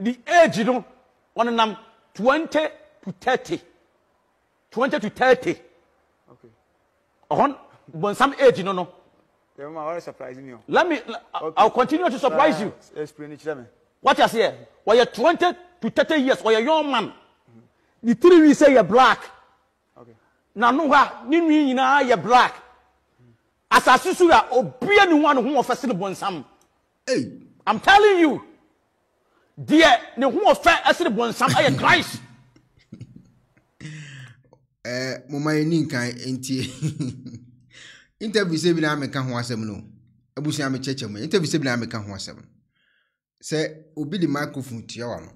the age you no one nam twenty to thirty. Twenty to thirty Okay. ɔhɔn some age you no no. Yeah, mama, what you. Let me. Okay. I'll continue to surprise ah, you. Explain it to me. What you say? why you're 20 to 30 years, or you're a young man. The three we say you're black. Okay. Now, no, you know, you're black. As I see, you're a one who offers the bonsam. Hey. I'm telling you. deɛ ne ho ɔfɛ ɛsere bɔnsam ɛyɛ christ. ɛɛ eh, mɔmɔ yɛ ni nkan interview sɛ bi na ameka ho asɛm no abusua me kyɛkyɛ mu interview sɛ bi na ameka ho asɛm sɛ obi microphone wa no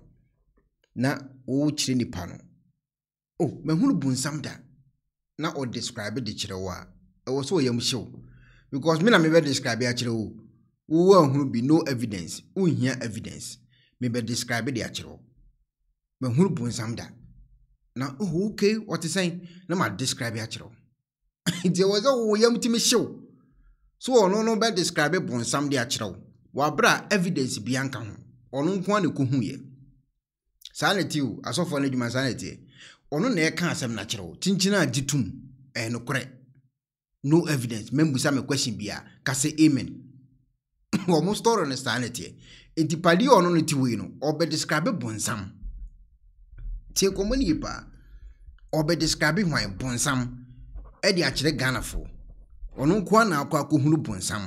na wɔrekyerɛ nipa no o oh, mahunu da na describe de kyerɛ a ɛwɔ sɛ ɔyam hyew because me na mebɛ describe akyerɛ wo wowɔ ahunu bi no evidence wonhia evidence mebɛdescribe de akyerɛ wo mahunu bonsam da na oho oke ɔte sɛn na madescribe akyerɛ wo nti ɛwɔ sɛ wowɔ yam tumi hyew so ɔno no bɛdescribe bonsam de akyerɛ wo wɔaberɛ a evidence bia nka ho ɔno nko a na ɛkɔhuyɛ saa na ti o asɔfoɔ no adwuma saa na tiɛ ɔno na ɛka asɛm no akyerɛ wo kyinkyin a gye tom ɛyɛ nokorɛ no evidence mambusa me question bia kase amen wɔmo store no saa na tiɛ nti ɔno no ti wei no ɔbɛdescribe bonsam tie kɔmmɔ no yipa ɔbɛdescribe hwan bonsam de akyerɛ ghanafoɔ ɔno nko a na akɔ akɔhunu bonsam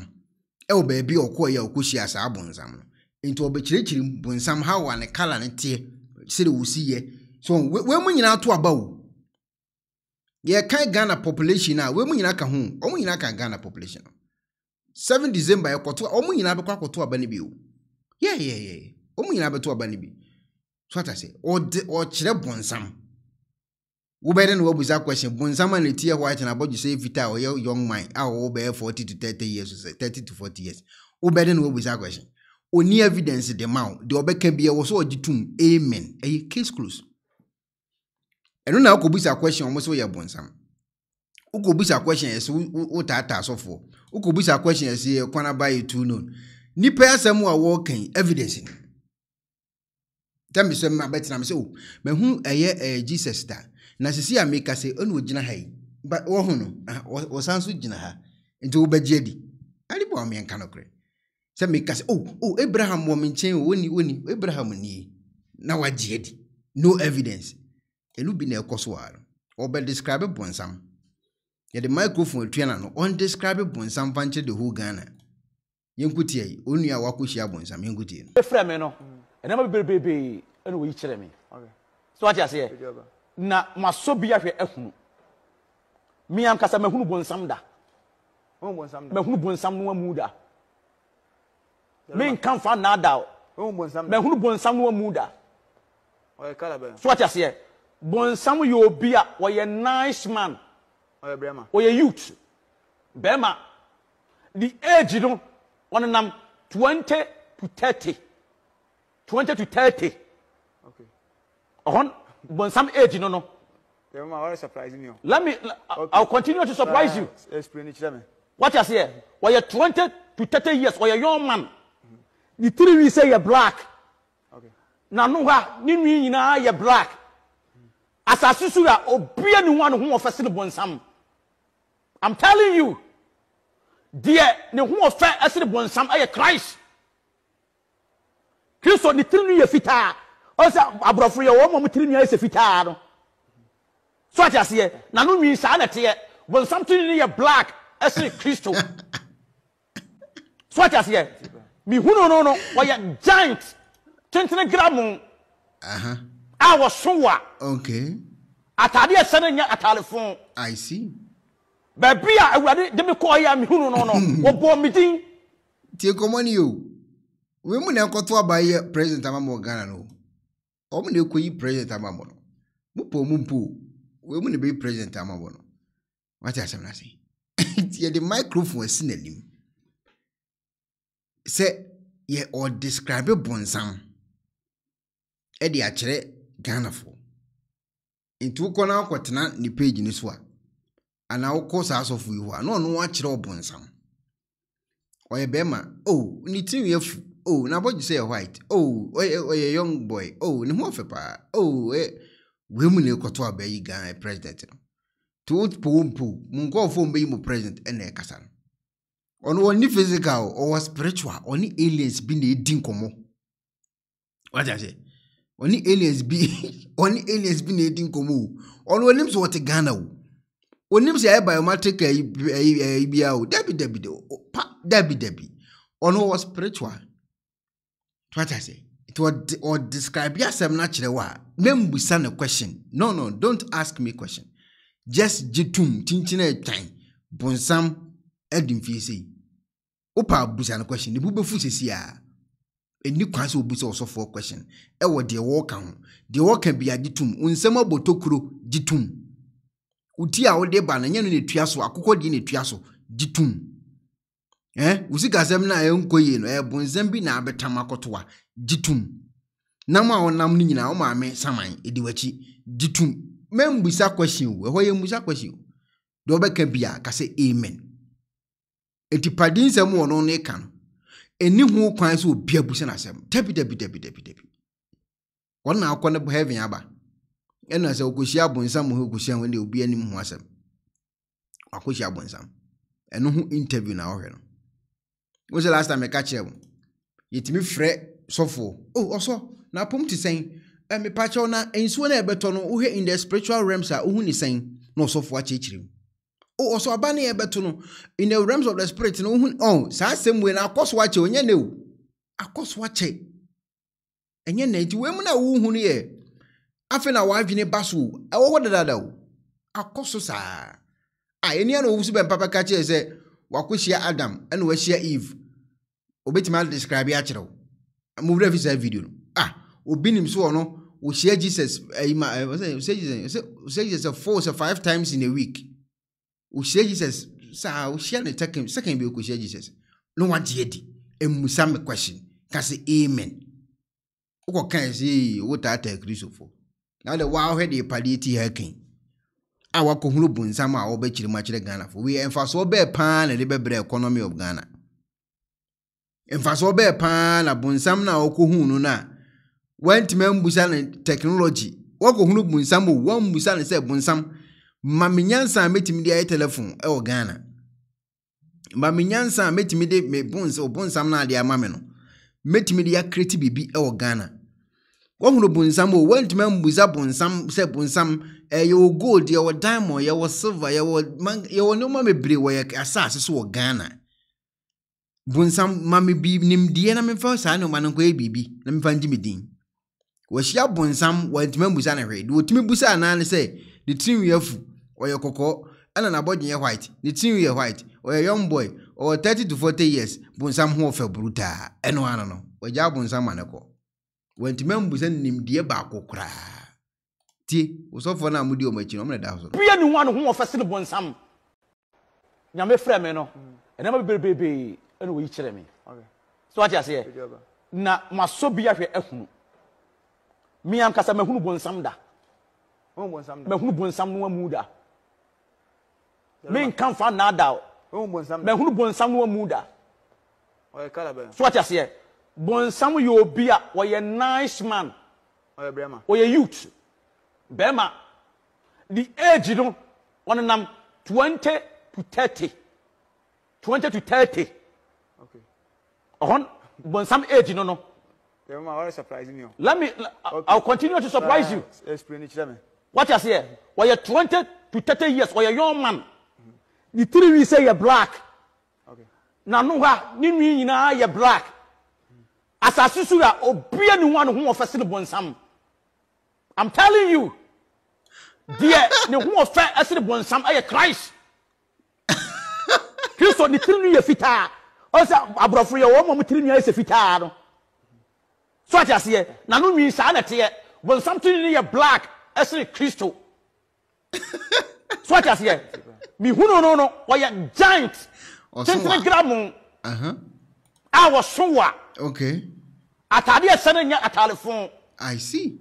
ɛwɔ baabi a ɔkɔɔyɛ a ɔkɔhyia saa bonsam no nti ɔbɛkyerɛkyerɛ bonsam how a ne kala ne teɛ wɔsi yɛ so wɔn mu nyinaa to aba o yɛka ghana population a wɔn mu nyinaa ka ho wɔn nyinaa ka ghana population no seven december nyinaa bɛkɔ yeah yeah yeah wɔn nyinaa bɛto aba bi so ata sɛ ɔde ɔkyerɛ bɔnsam wobɛyɛ na wabusa question bɔnsam a ne ti yɛ hɔ akyɛn abɔdwe sɛ fitaa young man a ɔwɔ bɛyɛ to thirty years sɛ to 40 years wobɛyɛ na wabusa question oni evidence de ma o deɛ ɔbɛka bi ɛwɔ sɛ tum amen ɛyɛ case close enu na wokɔbusa question ɔmo sɛ woyɛ question question nipa asɛm a wɔɔkan evidence ni tẹmi sɛ mma bɛtena mi sɛ o oh, mɛhu ɛyɛ ɛyɛ jesus da na sisi a meka sɛ ɔna ogyina ha yi ba wɔho no wɔsan so gyina ha nti wɔbɛgye adi adeɛ bɔ ɔmo yɛn ka no korɛ sɛ meka sɛ o oh, o oh, abraham wɔ me nkyɛn o wɔni wɔni abraham nie na wagye adi no evidence ɛnu bi na ɛkɔ so ara ɔbɛ describe bɔnsam yɛde microphone atua n'ano ɔn describe bɔnsam fa nkyɛn the whole ghana yɛnko tie yi o nua wakɔ hyia bɔnsam yɛnko tie no. efra mi no ɛnɛma bebrebe ɛna oyi kyerɛ mi so wate aseɛ na ma so bi ahwɛ ɛhunu mi ankasa ma hunu bɔnsam da ma hunu bɔnsam no amu da mi nka nfa na da o ma hunu bɔnsam no amu da so wate aseɛ bɔnsam yɛ obi a ɔyɛ nice man ɔyɛ youth bɛrima the age you no. number, 20 to 30 20 to 30 Okay. when some age no no Yeah, mama, what is surprising you? Let me. Uh, okay. I'll continue to surprise you. Explain it to me. What you say? When you're 20 to 30 years, or you're a young man. Mm-hmm. The three we say you're black. Okay. Now, no, you mean you're black. Mm-hmm. As a susura, or be who offers the I'm telling you. deɛ ne ho ɔfɛ ɛsene bɔnsam ɛyɛ christ kristo ne tirinwi yɛ fitaa ɔsɛ aborɔfo yɛ wɔn mu tirinwi yɛ sɛ fitaa no so ate aseɛ n'ano nwi saa na teɛ bɔnsam tirinwi yɛ black ɛsene kristo so ate aseɛ mihunu no no ɔyɛ giant tentene gramu a wɔso wa ataade ɛsɛ no nyɛ ataale fon. i see baabi a awurade de me kɔɔ yɛ a mehunu no no wɔbɔ me din tie kɔmmɔ ne o wei mu na ɛkɔto aba yɛ president ama ghana no ɔmo na ɛkɔyi president ama mɔ no mopɔ mu mpo wei mu na ɛbɛyi president ama mɔ no wate asɛm no ase yɛde microphone asi n'anim sɛ yɛ ɔdescribe bɔnsam ɛde akyerɛ ghanafoɔ nti wokɔ na wokɔtena ne page no so a anaa wokɔ saa asɔfo yi hɔ a na ɔno akyerɛ ɔbonsam ɔyɛ bɛrima o oh, ne tirinwi afu o oh, n'abɔgye sɛ yɛ white o oh, ɔyɛ ɔyɛ young boy o ne ho ɔfɛ paa o ɛ wei mu na ekɔtɔ abɛɛ yi gan president no te o po o po mu nkɔɔfo mbɛ yi mu president ɛna ɛkasa no ɔno ɔne physical ɔwɔ spiritual ɔne aliens bi na edi nkɔmɔ wagye ahyɛ ɔne aliens bi ɔne aliens bi na edi nkɔmɔ o ɔno anim so ɔte ghana o. onim sɛ ɛyɛ biomatic ɛyi ɛyi bia o dabi dabi de o pa dabi dabi ɔno wɔ spiritual to ata sɛ nti ɔde ɔdescribe asɛm no akyerɛ membusa ne question no no don't ask me question just gye tum kyinkyin ɛtwan bonsam adi mfie sei wopa busa no question ne bu bɛfu sesi a ɛni kwan sɛ obusa ɔsɔfoɔ question ɛwɔ deɛ wɔɔka ho deɛ wɔɔka bi agye tum nsɛm abɔ tokuro gye tum uti a wode ba no nyɛ no netua so akokɔ deɛ netua so gye tum eh? wo sikasɛm no e a ɛnkɔ yie no ɛyɛ e bonsɛm bi na abɛtam akɔtoa gye tum nam a wɔnam no nyinaa womaame saman ɛdi e w'akyi gye tum mambusa question o ɛhɔ yɛ mbusa question o deɛ wɔbɛka bia ka sɛ amen Eti padi nsɛm wɔ no no ka no ɛni ho kwan sɛ obi abusa no asɛm tapitapitapitapitapi wɔn na akɔ no heaven aba ɛna sɛ ɔkɔhyia abonsam hɔ ɔkɔhyia wɔn deɛ obi anim ho asɛm wakɔhyia abonsam ɛno ho interview na ɔhwɛ no sɛ last time ɛka kyerɛ mo yɛtumi frɛ sɔfoɔ o oh, ɔsɔ na apom ti sɛn na nsuo na ɛbɛtɔ no wohɛ in the spiritual realms a wohu ne sɛn na ɔsɔfoɔ akyerɛkyerɛ mu o ɔsɔ aba ne yɛbɛto no in the realms of the spirit na wohu ɔn saa asɛm na onye na eti na afei na wadwene ba so ɛwɔ hɔ dadada o akɔ so saa a ɛni a wusu owu so papa ka kyerɛ sɛ wakɔhyia adam ɛna wahyia eve obetumi adescribe akyerɛ o mowura fi saa video no a obi nim so wɔ no wɔhyia jesus ɛyi ma ɛ wɔsɛ wɔsɛ jesus wɔsɛ jesus four sɛ five times in a week wɔhyia jesus saa wɔhyia ne second second bi wɔkɔhyia jesus na wagye adi emusa mi question kasi amen wokɔ kan sɛ ee wo kristofo na wode woahwɛ de palliative hacking a wakɔhunu bunsam a wɔbɛkyiri mu akyerɛ ghanafo wei mfasoɔ bɛɛ paa na de bɛbrɛ economy of ghana mfasoɔ bɛɛ paa na bunsam no a wɔkɔhunu no no a wantumi ambusa no technology wakɔhunu bunsam o wambusa no sɛ bunsam ma me nyansa a mɛtumi de ayɛ telephone wɔ ghana ma me nyansa a mɛtumi de me obonsam no ade ama me no mɛtumi de yɛakreti biribi wɔ ghana wahunu bonsam o wantumi ambusa bonsam sɛ bonsam ɛyɛ eh, wɔ gold yɛwɔ diamond yɛwɔ silver yɛwɔ man yɛwɔ nneɛma bebree wɔ yɛ asase so wɔ ghana bonsam maame bi nimdeɛ na mefa saa nneɛma no nkɔyɛ biribi na mefa ngye me din wɔahyia bonsam wantumi ambusa no hwee deɛ wɔtumi busa anaa ne sɛ ne tirinwi afu ɔyɛ kɔkɔɔ ɛna n'abɔdwen yɛ white ne tirinwi yɛ white ɔyɛ young boy ɔwɔ thirty to forty years bonsam ho ɔfɛ burutaa ɛno ano no wɔagya bonsam ma ne kɔ wɔntumi ambusa nimdeɛ baako koraa tie wosɔfoɔ no a modi ɔm akyi no ɔmne da so bia ne ho ano ho wɔfɛ sene bɔnsam nyame frɛ me no hmm. ɛnɛma bebrebebee ɛne wɔyi kyerɛ me so wate aseɛ na masɔ bi ahwɛ ahunu me ankasa mahunu bɔnsam da mahunu bɔnsam no amu da menka mfa nnaada mahunu bɔnsam no amu da so wate aseɛ bonsam yɛ obi a ɔyɛ nice man ɔyɛ bɛrima ɔyɛ youth bɛrima the age no nam twenty to thirty twenty to thirty ɔhɔn uh-huh. bonsam age no no. Yeah, mama, surprise me. Let me. Okay. I'll continue to surprise uh, you. Explain it to me. What you say? Well, twenty to thirty years, or young man. The three we say you're black. Okay. Now, no, you know, you're black. asase so a obia ne ho ano ho the sene bonsam i'm telling you dear, the ho ɔfɛ the bonsam ɛyɛ christ kristo ne tiri no yɛ fitaa ɔsɛ aborɔfo yɛ wɔn mu tiri no yɛ sɛ fitaa I so ate aseɛ n'ano nwi saa na teɛ bonsam black, no a black So kristo so say? aseɛ mihunu no no ɔyɛ giant tentene gramu I was wa. okay atade ɛsɛ no nyɛ atalefo i see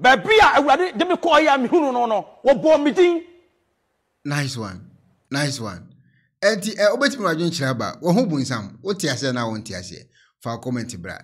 baabi a awurade de me kɔɔyɛ a mehunu no no wɔbɔɔ me din nice one nice one Enti ɛ wobɛtumi wadwenkyerɛ aba wo ho bunsam wote aseɛ na wonte aseɛ fa comment bra